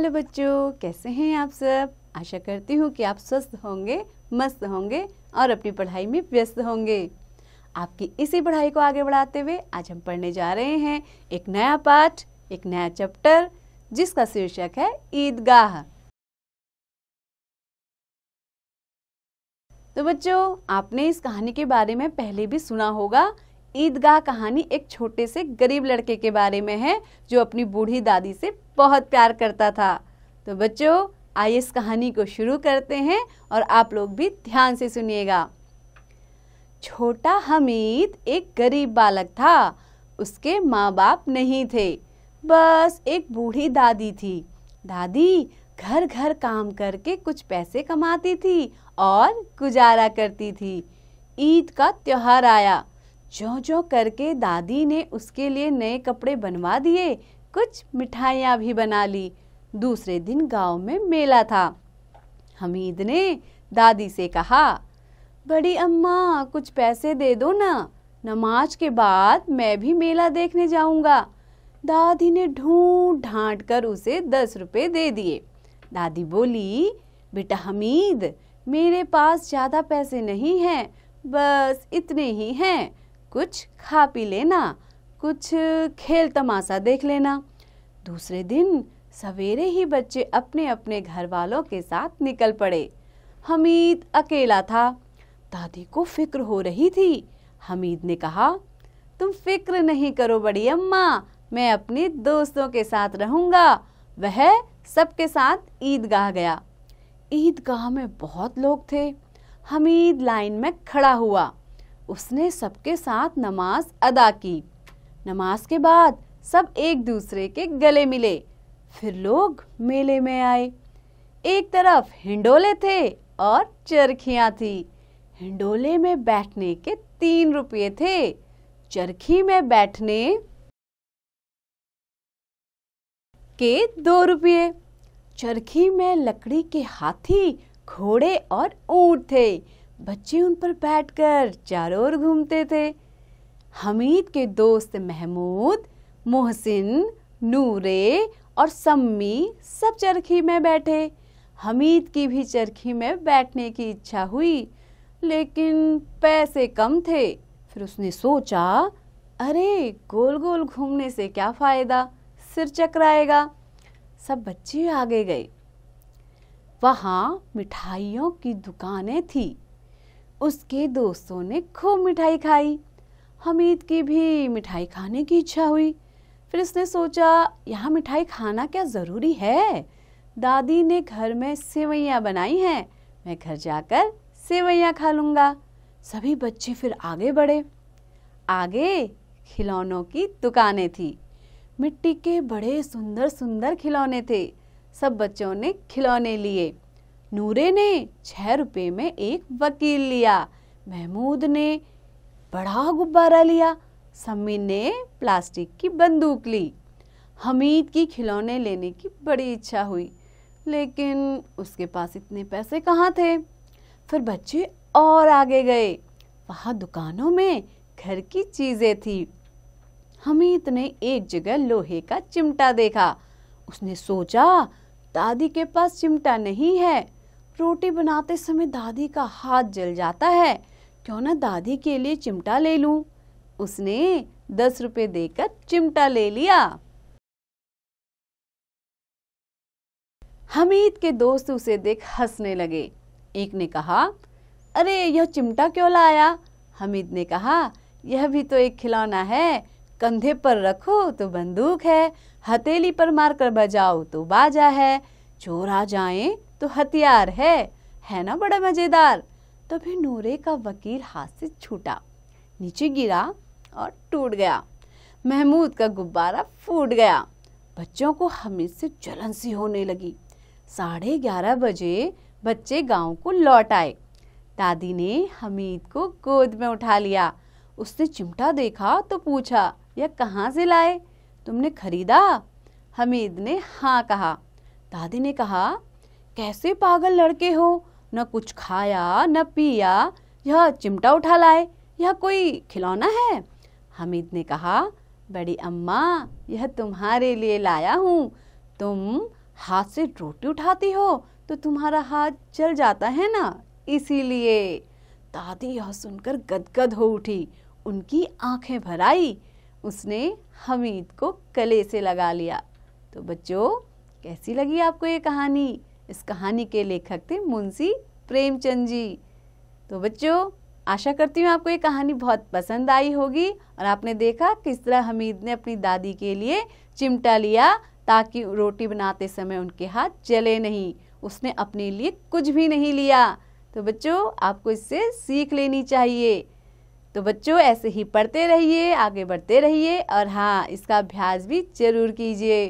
Hello बच्चों कैसे हैं आप सब आशा करती हूँ कि आप स्वस्थ होंगे मस्त होंगे और अपनी पढ़ाई में व्यस्त होंगे आपकी इसी पढ़ाई को आगे बढ़ाते हुए आज हम पढ़ने जा रहे हैं एक नया पाठ एक नया चैप्टर जिसका शीर्षक है ईदगाह तो बच्चों आपने इस कहानी के बारे में पहले भी सुना होगा ईदगाह कहानी एक छोटे से गरीब लड़के के बारे में है जो अपनी बूढ़ी दादी से बहुत प्यार करता था तो बच्चों आइए इस कहानी को शुरू करते हैं और आप लोग भी ध्यान से सुनिएगा छोटा हमीद एक गरीब बालक था उसके माँ बाप नहीं थे बस एक बूढ़ी दादी थी दादी घर घर काम करके कुछ पैसे कमाती थी और गुजारा करती थी ईद का त्यौहार आया जो जो करके दादी ने उसके लिए नए कपड़े बनवा दिए कुछ मिठाइयाँ भी बना ली दूसरे दिन गांव में मेला था हमीद ने दादी से कहा बड़ी अम्मा कुछ पैसे दे दो ना नमाज के बाद मैं भी मेला देखने जाऊंगा दादी ने ढूंढ ढांट कर उसे दस रुपए दे दिए दादी बोली बेटा हमीद मेरे पास ज़्यादा पैसे नहीं हैं बस इतने ही हैं कुछ खा पी लेना कुछ खेल तमाशा देख लेना दूसरे दिन सवेरे ही बच्चे अपने अपने घर वालों के साथ निकल पड़े हमीद अकेला था दादी को फिक्र हो रही थी हमीद ने कहा तुम फिक्र नहीं करो बड़ी अम्मा मैं अपने दोस्तों के साथ रहूंगा वह सबके साथ ईदगाह गया ईदगाह में बहुत लोग थे हमीद लाइन में खड़ा हुआ उसने सबके साथ नमाज अदा की नमाज के बाद सब एक दूसरे के गले मिले फिर लोग मेले में आए एक तरफ हिंडोले थे और चरखिया थी हिंडोले में बैठने के तीन रुपये थे चरखी में बैठने के दो रुपये चरखी में लकड़ी के हाथी घोड़े और ऊंट थे बच्चे उन पर बैठकर चारों ओर घूमते थे हमीद के दोस्त महमूद मोहसिन नूरे और सम्मी सब चरखी में बैठे हमीद की भी चरखी में बैठने की इच्छा हुई लेकिन पैसे कम थे फिर उसने सोचा अरे गोल गोल घूमने से क्या फ़ायदा सिर चकराएगा सब बच्चे आगे गए वहाँ मिठाइयों की दुकानें थी उसके दोस्तों ने खूब मिठाई खाई हमीद की भी मिठाई खाने की इच्छा हुई फिर उसने सोचा यहाँ मिठाई खाना क्या ज़रूरी है दादी ने घर में सेवैयाँ बनाई हैं मैं घर जाकर सेवैयाँ खा लूँगा सभी बच्चे फिर आगे बढ़े आगे खिलौनों की दुकानें थी मिट्टी के बड़े सुंदर सुंदर खिलौने थे सब बच्चों ने खिलौने लिए नूरे ने छह रुपए में एक वकील लिया महमूद ने बड़ा गुब्बारा लिया सम्मी ने प्लास्टिक की बंदूक ली हमीद की खिलौने लेने की बड़ी इच्छा हुई लेकिन उसके पास इतने पैसे कहाँ थे फिर बच्चे और आगे गए वहाँ दुकानों में घर की चीज़ें थी हमीद ने एक जगह लोहे का चिमटा देखा उसने सोचा दादी के पास चिमटा नहीं है रोटी बनाते समय दादी का हाथ जल जाता है क्यों ना दादी के लिए चिमटा ले लूं? उसने दस रुपए देकर चिमटा ले लिया हमीद के दोस्त उसे देख हंसने लगे एक ने कहा अरे यह चिमटा क्यों लाया हमीद ने कहा यह भी तो एक खिलौना है कंधे पर रखो तो बंदूक है हथेली पर मारकर बजाओ तो बाजा है चोर आ जाए तो हथियार है है ना बड़ा मज़ेदार तभी तो नूरे का वकील हाथ से छूटा नीचे गिरा और टूट गया महमूद का गुब्बारा फूट गया बच्चों को हमीद से जलन सी होने लगी साढ़े ग्यारह बजे बच्चे गांव को लौट आए दादी ने हमीद को गोद में उठा लिया उसने चिमटा देखा तो पूछा यह कहाँ से लाए तुमने खरीदा हमीद ने हाँ कहा दादी ने कहा कैसे पागल लड़के हो न कुछ खाया न पिया यह चिमटा उठा लाए यह कोई खिलौना है हमीद ने कहा बड़ी अम्मा यह तुम्हारे लिए लाया हूँ तुम हाथ से रोटी उठाती हो तो तुम्हारा हाथ जल जाता है ना इसीलिए दादी यह सुनकर गदगद हो उठी उनकी आंखें भर आई उसने हमीद को गले से लगा लिया तो बच्चों कैसी लगी आपको ये कहानी इस कहानी के लेखक थे मुंशी प्रेमचंद जी तो बच्चों आशा करती हूँ आपको ये कहानी बहुत पसंद आई होगी और आपने देखा किस तरह हमीद ने अपनी दादी के लिए चिमटा लिया ताकि रोटी बनाते समय उनके हाथ जले नहीं उसने अपने लिए कुछ भी नहीं लिया तो बच्चों आपको इससे सीख लेनी चाहिए तो बच्चों ऐसे ही पढ़ते रहिए आगे बढ़ते रहिए और हाँ इसका अभ्यास भी ज़रूर कीजिए